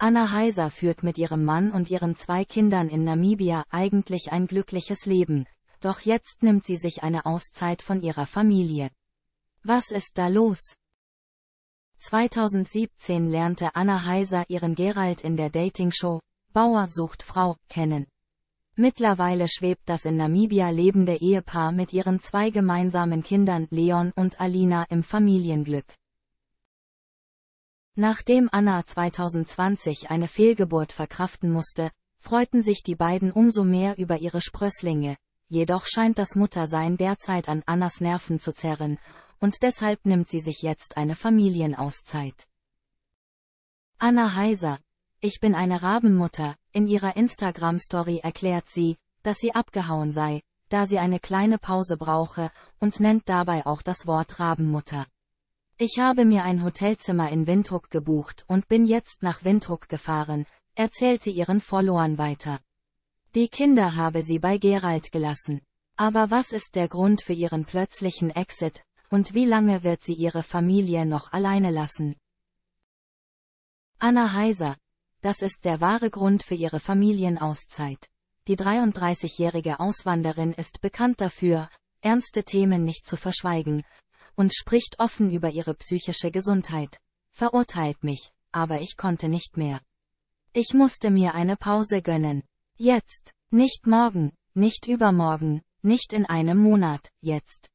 Anna Heiser führt mit ihrem Mann und ihren zwei Kindern in Namibia eigentlich ein glückliches Leben, doch jetzt nimmt sie sich eine Auszeit von ihrer Familie. Was ist da los? 2017 lernte Anna Heiser ihren Gerald in der Dating-Show Bauer sucht Frau kennen. Mittlerweile schwebt das in Namibia lebende Ehepaar mit ihren zwei gemeinsamen Kindern Leon und Alina im Familienglück. Nachdem Anna 2020 eine Fehlgeburt verkraften musste, freuten sich die beiden umso mehr über ihre Sprösslinge, jedoch scheint das Muttersein derzeit an Annas Nerven zu zerren, und deshalb nimmt sie sich jetzt eine Familienauszeit. Anna Heiser, ich bin eine Rabenmutter, in ihrer Instagram-Story erklärt sie, dass sie abgehauen sei, da sie eine kleine Pause brauche, und nennt dabei auch das Wort Rabenmutter. Ich habe mir ein Hotelzimmer in Windhoek gebucht und bin jetzt nach Windhoek gefahren, erzählt sie ihren Followern weiter. Die Kinder habe sie bei Gerald gelassen. Aber was ist der Grund für ihren plötzlichen Exit, und wie lange wird sie ihre Familie noch alleine lassen? Anna Heiser. Das ist der wahre Grund für ihre Familienauszeit. Die 33-jährige Auswanderin ist bekannt dafür, ernste Themen nicht zu verschweigen, und spricht offen über ihre psychische Gesundheit. Verurteilt mich, aber ich konnte nicht mehr. Ich musste mir eine Pause gönnen. Jetzt, nicht morgen, nicht übermorgen, nicht in einem Monat, jetzt.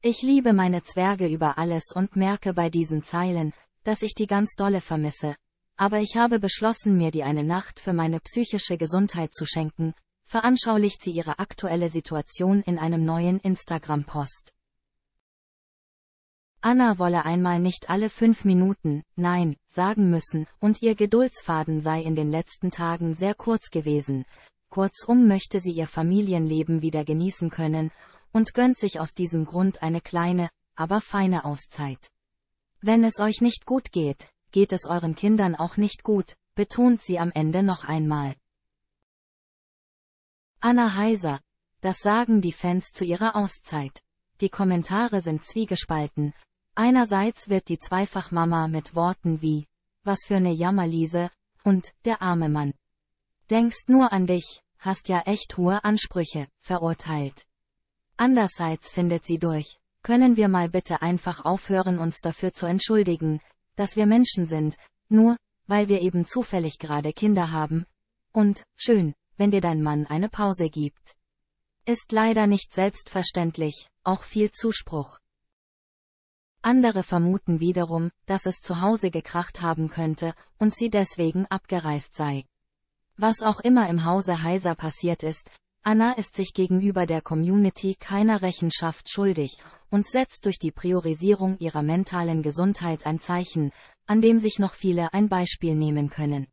Ich liebe meine Zwerge über alles und merke bei diesen Zeilen, dass ich die ganz dolle vermisse. Aber ich habe beschlossen, mir die eine Nacht für meine psychische Gesundheit zu schenken, veranschaulicht sie ihre aktuelle Situation in einem neuen Instagram-Post. Anna wolle einmal nicht alle fünf Minuten Nein sagen müssen, und ihr Geduldsfaden sei in den letzten Tagen sehr kurz gewesen. Kurzum möchte sie ihr Familienleben wieder genießen können, und gönnt sich aus diesem Grund eine kleine, aber feine Auszeit. Wenn es euch nicht gut geht, geht es euren Kindern auch nicht gut, betont sie am Ende noch einmal. Anna Heiser, das sagen die Fans zu ihrer Auszeit. Die Kommentare sind zwiegespalten, Einerseits wird die Zweifachmama mit Worten wie, was für eine Jammerliese, und, der arme Mann. Denkst nur an dich, hast ja echt hohe Ansprüche, verurteilt. Andererseits findet sie durch, können wir mal bitte einfach aufhören uns dafür zu entschuldigen, dass wir Menschen sind, nur, weil wir eben zufällig gerade Kinder haben. Und, schön, wenn dir dein Mann eine Pause gibt. Ist leider nicht selbstverständlich, auch viel Zuspruch. Andere vermuten wiederum, dass es zu Hause gekracht haben könnte und sie deswegen abgereist sei. Was auch immer im Hause Heiser passiert ist, Anna ist sich gegenüber der Community keiner Rechenschaft schuldig und setzt durch die Priorisierung ihrer mentalen Gesundheit ein Zeichen, an dem sich noch viele ein Beispiel nehmen können.